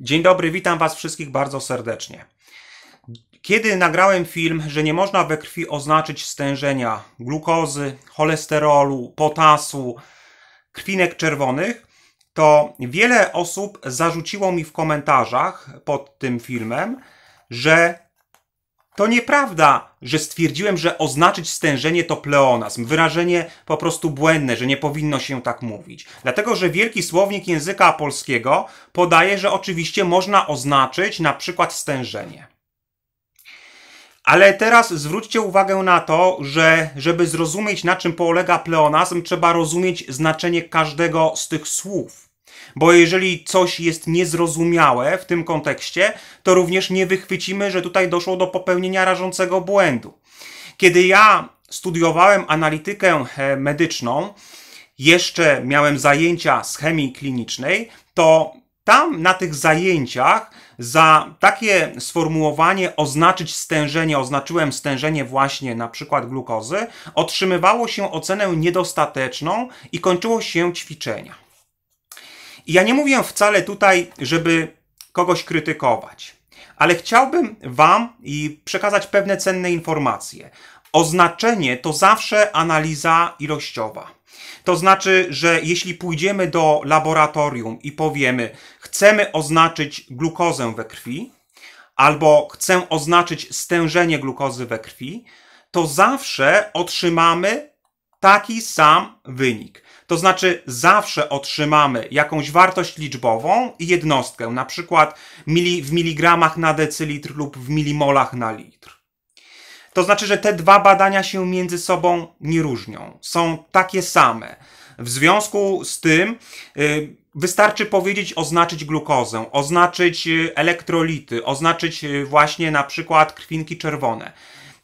Dzień dobry, witam Was wszystkich bardzo serdecznie. Kiedy nagrałem film, że nie można we krwi oznaczyć stężenia glukozy, cholesterolu, potasu, krwinek czerwonych, to wiele osób zarzuciło mi w komentarzach pod tym filmem, że to nieprawda, że stwierdziłem, że oznaczyć stężenie to pleonazm, wyrażenie po prostu błędne, że nie powinno się tak mówić. Dlatego, że wielki słownik języka polskiego podaje, że oczywiście można oznaczyć na przykład stężenie. Ale teraz zwróćcie uwagę na to, że żeby zrozumieć na czym polega pleonazm, trzeba rozumieć znaczenie każdego z tych słów bo jeżeli coś jest niezrozumiałe w tym kontekście, to również nie wychwycimy, że tutaj doszło do popełnienia rażącego błędu. Kiedy ja studiowałem analitykę e, medyczną, jeszcze miałem zajęcia z chemii klinicznej, to tam na tych zajęciach za takie sformułowanie oznaczyć stężenie, oznaczyłem stężenie właśnie na przykład glukozy, otrzymywało się ocenę niedostateczną i kończyło się ćwiczenia. I ja nie mówię wcale tutaj, żeby kogoś krytykować, ale chciałbym Wam i przekazać pewne cenne informacje. Oznaczenie to zawsze analiza ilościowa. To znaczy, że jeśli pójdziemy do laboratorium i powiemy, chcemy oznaczyć glukozę we krwi, albo chcę oznaczyć stężenie glukozy we krwi, to zawsze otrzymamy taki sam wynik. To znaczy zawsze otrzymamy jakąś wartość liczbową i jednostkę, na przykład mili, w miligramach na decylitr lub w milimolach na litr. To znaczy, że te dwa badania się między sobą nie różnią, są takie same. W związku z tym y, wystarczy powiedzieć, oznaczyć glukozę, oznaczyć y, elektrolity, oznaczyć y, właśnie na przykład krwinki czerwone.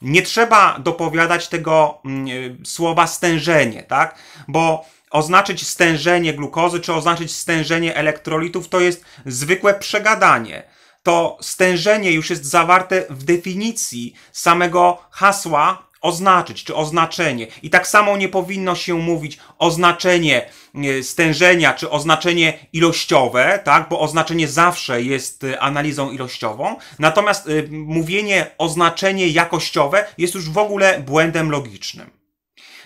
Nie trzeba dopowiadać tego mm, słowa stężenie, tak? Bo oznaczyć stężenie glukozy czy oznaczyć stężenie elektrolitów to jest zwykłe przegadanie. To stężenie już jest zawarte w definicji samego hasła oznaczyć czy oznaczenie. I tak samo nie powinno się mówić oznaczenie e, stężenia czy oznaczenie ilościowe, tak, bo oznaczenie zawsze jest e, analizą ilościową. Natomiast e, mówienie oznaczenie jakościowe jest już w ogóle błędem logicznym.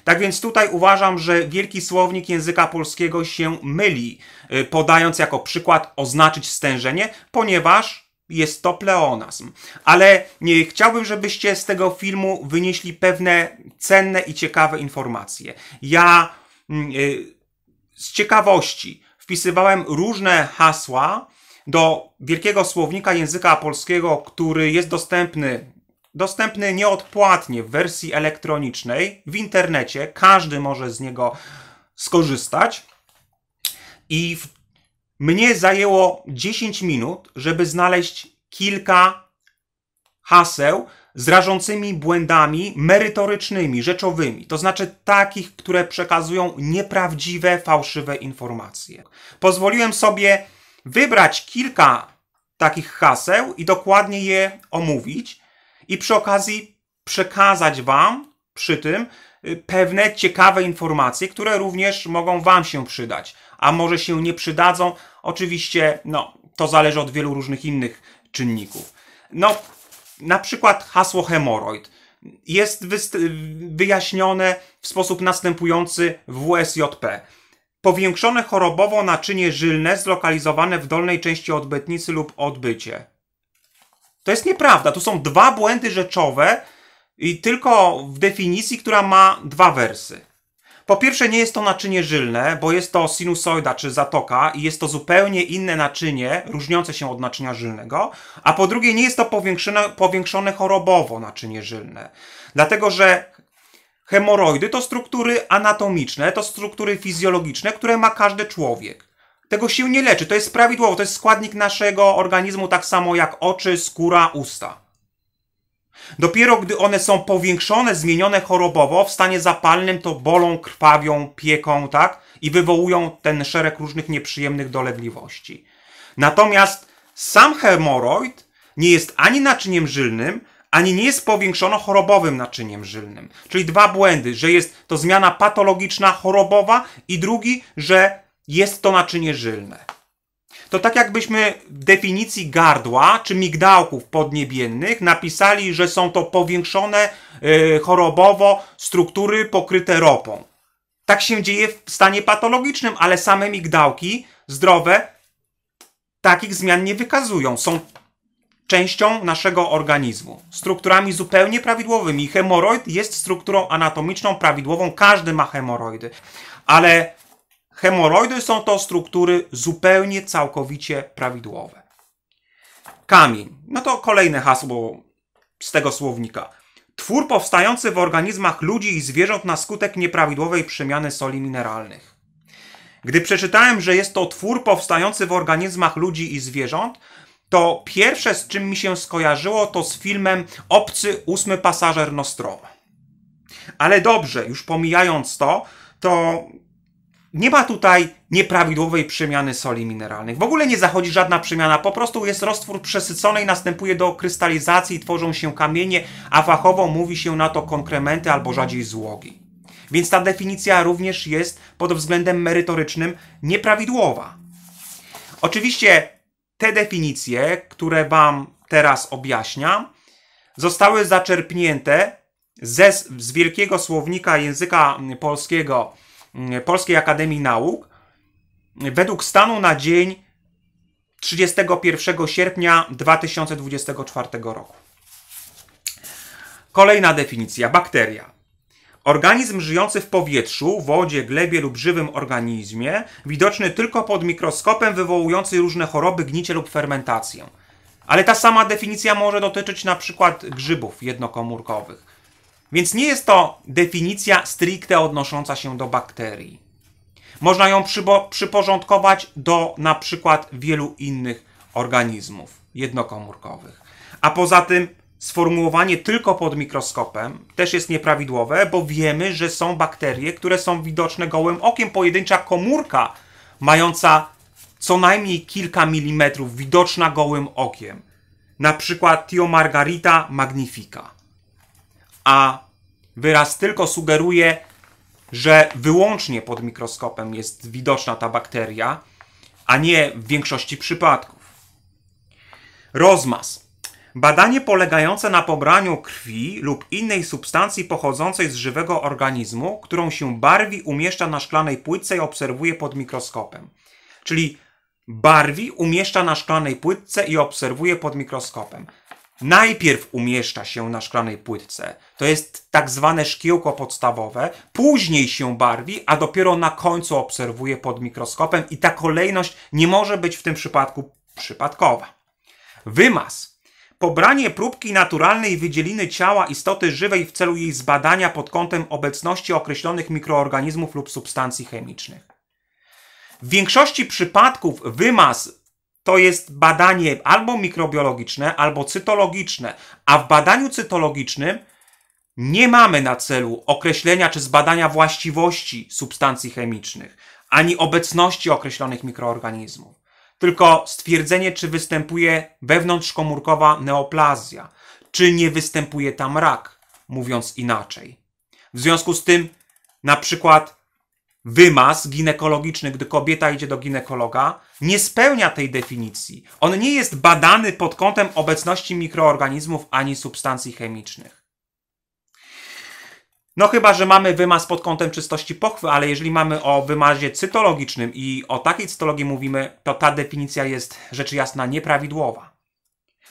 Tak więc tutaj uważam, że wielki słownik języka polskiego się myli, y, podając jako przykład oznaczyć stężenie, ponieważ jest to pleonazm. Ale nie, y, chciałbym, żebyście z tego filmu wynieśli pewne cenne i ciekawe informacje. Ja yy, z ciekawości wpisywałem różne hasła do wielkiego słownika języka polskiego, który jest dostępny Dostępny nieodpłatnie w wersji elektronicznej w internecie. Każdy może z niego skorzystać. I w... mnie zajęło 10 minut, żeby znaleźć kilka haseł z rażącymi błędami merytorycznymi, rzeczowymi, to znaczy takich, które przekazują nieprawdziwe, fałszywe informacje. Pozwoliłem sobie wybrać kilka takich haseł i dokładnie je omówić i przy okazji przekazać Wam przy tym y, pewne ciekawe informacje, które również mogą Wam się przydać, a może się nie przydadzą. Oczywiście, no, to zależy od wielu różnych innych czynników. No, na przykład hasło hemoroid jest wyjaśnione w sposób następujący w WSJP. Powiększone chorobowo naczynie żylne zlokalizowane w dolnej części odbytnicy lub odbycie. To jest nieprawda. Tu są dwa błędy rzeczowe i tylko w definicji, która ma dwa wersy. Po pierwsze, nie jest to naczynie żylne, bo jest to sinusoida czy zatoka i jest to zupełnie inne naczynie, różniące się od naczynia żylnego. A po drugie, nie jest to powiększone, powiększone chorobowo naczynie żylne. Dlatego, że hemoroidy to struktury anatomiczne, to struktury fizjologiczne, które ma każdy człowiek. Tego się nie leczy. To jest prawidłowo. To jest składnik naszego organizmu, tak samo jak oczy, skóra, usta. Dopiero gdy one są powiększone, zmienione chorobowo, w stanie zapalnym, to bolą, krwawią, pieką, tak? I wywołują ten szereg różnych nieprzyjemnych dolegliwości. Natomiast sam hemoroid nie jest ani naczyniem żylnym, ani nie jest powiększono chorobowym naczyniem żylnym. Czyli dwa błędy, że jest to zmiana patologiczna, chorobowa i drugi, że jest to naczynie żylne. To tak jakbyśmy w definicji gardła czy migdałków podniebiennych napisali, że są to powiększone yy, chorobowo struktury pokryte ropą. Tak się dzieje w stanie patologicznym, ale same migdałki zdrowe takich zmian nie wykazują. Są częścią naszego organizmu, strukturami zupełnie prawidłowymi. Hemoroid jest strukturą anatomiczną prawidłową, każdy ma hemoroidy, ale Hemoroidy są to struktury zupełnie, całkowicie prawidłowe. Kamień. No to kolejne hasło z tego słownika. Twór powstający w organizmach ludzi i zwierząt na skutek nieprawidłowej przemiany soli mineralnych. Gdy przeczytałem, że jest to twór powstający w organizmach ludzi i zwierząt, to pierwsze, z czym mi się skojarzyło, to z filmem Obcy ósmy pasażer Nostromo. Ale dobrze, już pomijając to, to nie ma tutaj nieprawidłowej przemiany soli mineralnych. W ogóle nie zachodzi żadna przemiana, po prostu jest roztwór przesycony i następuje do krystalizacji, tworzą się kamienie, a fachowo mówi się na to konkrementy albo rzadziej złogi. Więc ta definicja również jest pod względem merytorycznym nieprawidłowa. Oczywiście te definicje, które Wam teraz objaśniam, zostały zaczerpnięte ze, z wielkiego słownika języka polskiego Mm, Polskiej Akademii Nauk według stanu na dzień 31 sierpnia 2024 roku. Kolejna definicja: bakteria. Organizm żyjący w powietrzu, wodzie, glebie lub żywym organizmie, widoczny tylko pod mikroskopem, wywołujący różne choroby, gnicie lub fermentację. Ale ta sama definicja może dotyczyć na przykład grzybów jednokomórkowych. Więc nie jest to definicja stricte odnosząca się do bakterii. Można ją przyporządkować do na przykład wielu innych organizmów jednokomórkowych. A poza tym sformułowanie tylko pod mikroskopem też jest nieprawidłowe, bo wiemy, że są bakterie, które są widoczne gołym okiem. Pojedyncza komórka mająca co najmniej kilka milimetrów widoczna gołym okiem. Na przykład Thiomargarita magnifica a wyraz tylko sugeruje, że wyłącznie pod mikroskopem jest widoczna ta bakteria, a nie w większości przypadków. Rozmaz. Badanie polegające na pobraniu krwi lub innej substancji pochodzącej z żywego organizmu, którą się barwi, umieszcza na szklanej płytce i obserwuje pod mikroskopem. Czyli barwi, umieszcza na szklanej płytce i obserwuje pod mikroskopem najpierw umieszcza się na szklanej płytce. To jest tak zwane szkiełko podstawowe, później się barwi, a dopiero na końcu obserwuje pod mikroskopem i ta kolejność nie może być w tym przypadku przypadkowa. Wymaz. Pobranie próbki naturalnej wydzieliny ciała istoty żywej w celu jej zbadania pod kątem obecności określonych mikroorganizmów lub substancji chemicznych. W większości przypadków wymaz to jest badanie albo mikrobiologiczne, albo cytologiczne, a w badaniu cytologicznym nie mamy na celu określenia czy zbadania właściwości substancji chemicznych, ani obecności określonych mikroorganizmów, tylko stwierdzenie, czy występuje wewnątrzkomórkowa neoplazja, czy nie występuje tam rak, mówiąc inaczej. W związku z tym, na przykład wymaz ginekologiczny, gdy kobieta idzie do ginekologa, nie spełnia tej definicji. On nie jest badany pod kątem obecności mikroorganizmów ani substancji chemicznych. No chyba, że mamy wymaz pod kątem czystości pochwy, ale jeżeli mamy o wymazie cytologicznym i o takiej cytologii mówimy, to ta definicja jest rzecz jasna nieprawidłowa.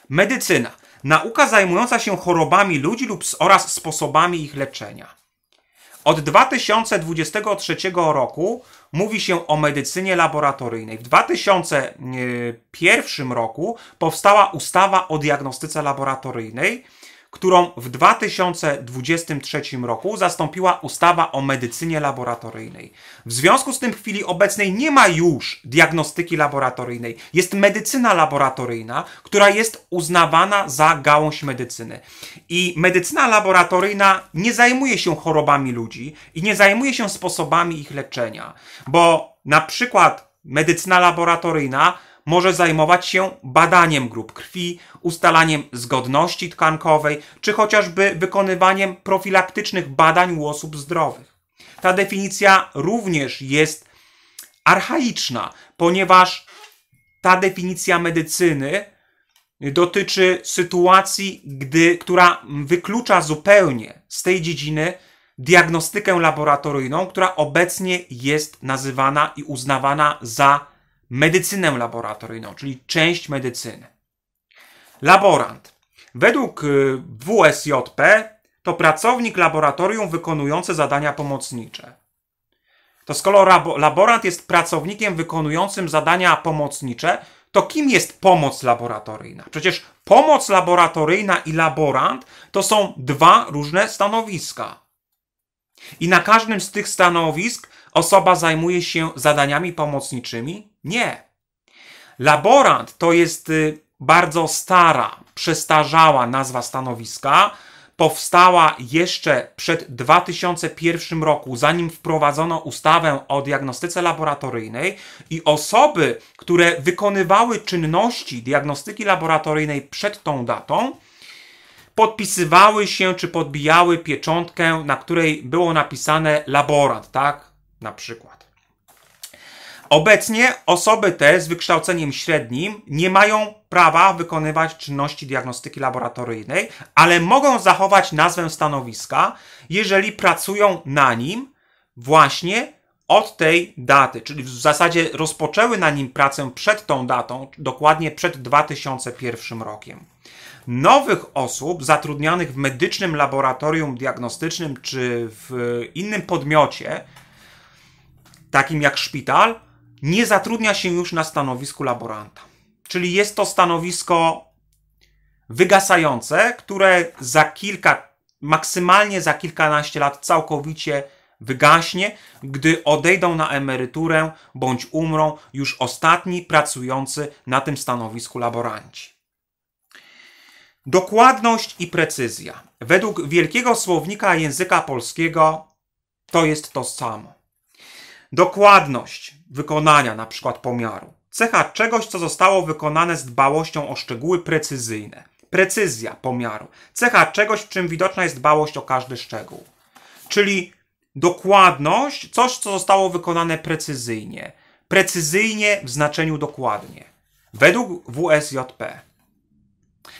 Medycyna. Nauka zajmująca się chorobami ludzi lub oraz sposobami ich leczenia. Od 2023 roku mówi się o medycynie laboratoryjnej. W 2001 e, roku powstała ustawa o diagnostyce laboratoryjnej, którą w 2023 roku zastąpiła ustawa o medycynie laboratoryjnej. W związku z tym w chwili obecnej nie ma już diagnostyki laboratoryjnej. Jest medycyna laboratoryjna, która jest uznawana za gałąź medycyny. I medycyna laboratoryjna nie zajmuje się chorobami ludzi i nie zajmuje się sposobami ich leczenia, bo na przykład medycyna laboratoryjna może zajmować się badaniem grup krwi, ustalaniem zgodności tkankowej, czy chociażby wykonywaniem profilaktycznych badań u osób zdrowych. Ta definicja również jest archaiczna, ponieważ ta definicja medycyny dotyczy sytuacji, gdy, która wyklucza zupełnie z tej dziedziny diagnostykę laboratoryjną, która obecnie jest nazywana i uznawana za medycynę laboratoryjną, czyli część medycyny. Laborant. Według y, WSJP to pracownik laboratorium wykonujący zadania pomocnicze. To skoro laborant jest pracownikiem wykonującym zadania pomocnicze, to kim jest pomoc laboratoryjna? Przecież pomoc laboratoryjna i laborant to są dwa różne stanowiska. I na każdym z tych stanowisk osoba zajmuje się zadaniami pomocniczymi, nie. Laborant to jest y, bardzo stara, przestarzała nazwa stanowiska. Powstała jeszcze przed 2001 roku, zanim wprowadzono ustawę o diagnostyce laboratoryjnej, i osoby, które wykonywały czynności diagnostyki laboratoryjnej przed tą datą, podpisywały się czy podbijały pieczątkę, na której było napisane laborant, tak? Na przykład. Obecnie osoby te z wykształceniem średnim nie mają prawa wykonywać czynności diagnostyki laboratoryjnej, ale mogą zachować nazwę stanowiska, jeżeli pracują na nim właśnie od tej daty, czyli w zasadzie rozpoczęły na nim pracę przed tą datą, dokładnie przed 2001 rokiem. Nowych osób zatrudnianych w medycznym laboratorium diagnostycznym czy w innym podmiocie, takim jak szpital, nie zatrudnia się już na stanowisku laboranta. Czyli jest to stanowisko wygasające, które za kilka, maksymalnie za kilkanaście lat całkowicie wygaśnie, gdy odejdą na emeryturę bądź umrą już ostatni pracujący na tym stanowisku laboranci. Dokładność i precyzja. Według wielkiego słownika języka polskiego to jest to samo. Dokładność wykonania na przykład pomiaru. Cecha czegoś, co zostało wykonane z dbałością o szczegóły precyzyjne. Precyzja pomiaru. Cecha czegoś, w czym widoczna jest dbałość o każdy szczegół. Czyli dokładność, coś, co zostało wykonane precyzyjnie. Precyzyjnie w znaczeniu dokładnie. Według WSJP.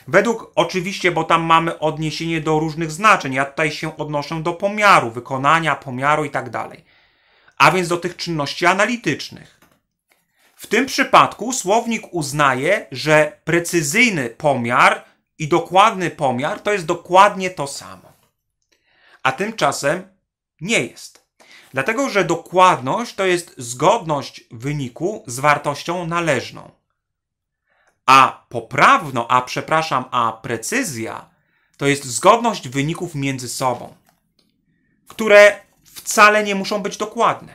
Według oczywiście, bo tam mamy odniesienie do różnych znaczeń. Ja tutaj się odnoszę do pomiaru, wykonania, pomiaru i tak dalej a więc do tych czynności analitycznych. W tym przypadku słownik uznaje, że precyzyjny pomiar i dokładny pomiar to jest dokładnie to samo. A tymczasem nie jest. Dlatego, że dokładność to jest zgodność wyniku z wartością należną. A poprawno, a przepraszam, a precyzja to jest zgodność wyników między sobą, które wcale nie muszą być dokładne.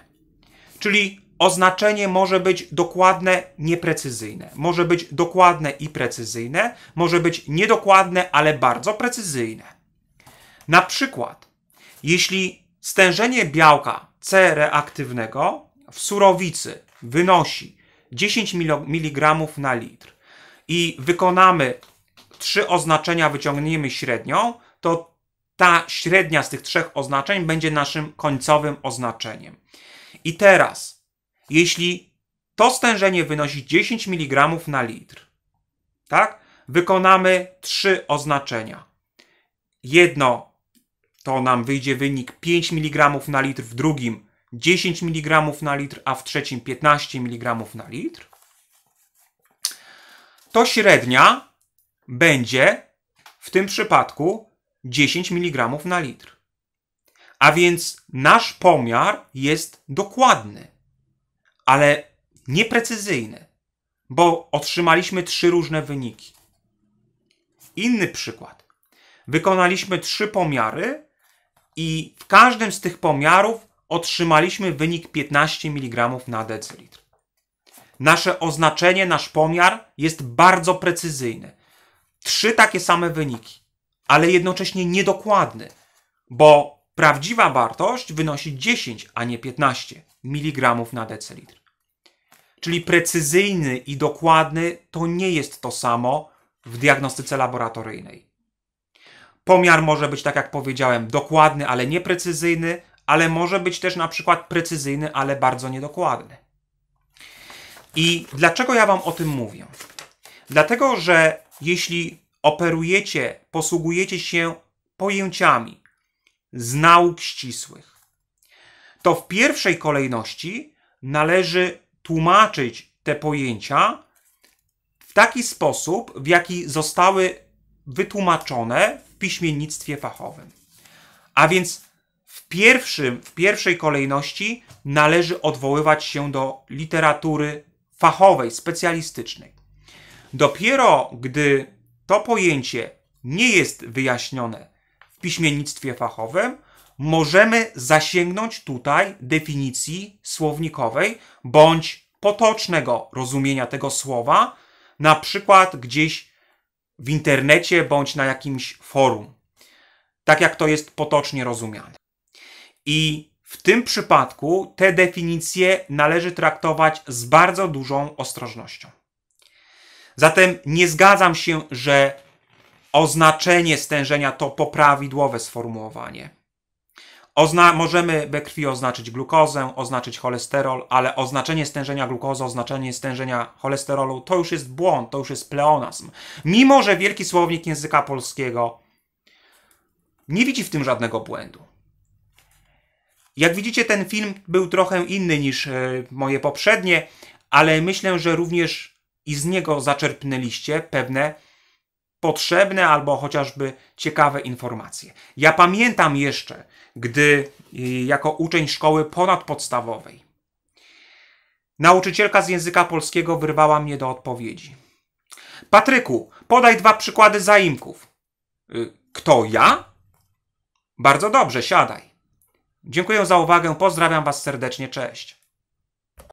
Czyli oznaczenie może być dokładne, nieprecyzyjne. Może być dokładne i precyzyjne, może być niedokładne, ale bardzo precyzyjne. Na przykład, jeśli stężenie białka C reaktywnego w surowicy wynosi 10 mg na litr i wykonamy trzy oznaczenia, wyciągniemy średnią, to ta średnia z tych trzech oznaczeń będzie naszym końcowym oznaczeniem. I teraz, jeśli to stężenie wynosi 10 mg na litr, tak? Wykonamy trzy oznaczenia. Jedno to nam wyjdzie wynik 5 mg na litr, w drugim 10 mg na litr, a w trzecim 15 mg na litr. To średnia będzie w tym przypadku 10 mg na litr. A więc nasz pomiar jest dokładny, ale nieprecyzyjny, bo otrzymaliśmy trzy różne wyniki. Inny przykład. Wykonaliśmy trzy pomiary i w każdym z tych pomiarów otrzymaliśmy wynik 15 mg na decylitr. Nasze oznaczenie, nasz pomiar jest bardzo precyzyjny. Trzy takie same wyniki ale jednocześnie niedokładny, bo prawdziwa wartość wynosi 10, a nie 15 mg na decylitr. Czyli precyzyjny i dokładny to nie jest to samo w diagnostyce laboratoryjnej. Pomiar może być, tak jak powiedziałem, dokładny, ale nieprecyzyjny, ale może być też na przykład precyzyjny, ale bardzo niedokładny. I dlaczego ja Wam o tym mówię? Dlatego, że jeśli operujecie, posługujecie się pojęciami z nauk ścisłych, to w pierwszej kolejności należy tłumaczyć te pojęcia w taki sposób, w jaki zostały wytłumaczone w piśmiennictwie fachowym. A więc w, pierwszym, w pierwszej kolejności należy odwoływać się do literatury fachowej, specjalistycznej. Dopiero gdy to pojęcie nie jest wyjaśnione w piśmiennictwie fachowym, możemy zasięgnąć tutaj definicji słownikowej bądź potocznego rozumienia tego słowa, na przykład gdzieś w internecie bądź na jakimś forum, tak jak to jest potocznie rozumiane. I w tym przypadku te definicje należy traktować z bardzo dużą ostrożnością. Zatem nie zgadzam się, że oznaczenie stężenia to poprawidłowe sformułowanie. Ozna możemy we krwi oznaczyć glukozę, oznaczyć cholesterol, ale oznaczenie stężenia glukozy, oznaczenie stężenia cholesterolu to już jest błąd, to już jest pleonazm. Mimo, że wielki słownik języka polskiego nie widzi w tym żadnego błędu. Jak widzicie, ten film był trochę inny niż e, moje poprzednie, ale myślę, że również i z niego zaczerpnęliście pewne potrzebne albo chociażby ciekawe informacje. Ja pamiętam jeszcze, gdy y, jako uczeń szkoły ponadpodstawowej nauczycielka z języka polskiego wyrwała mnie do odpowiedzi. Patryku, podaj dwa przykłady zaimków. Y, kto ja? Bardzo dobrze, siadaj. Dziękuję za uwagę, pozdrawiam Was serdecznie, cześć.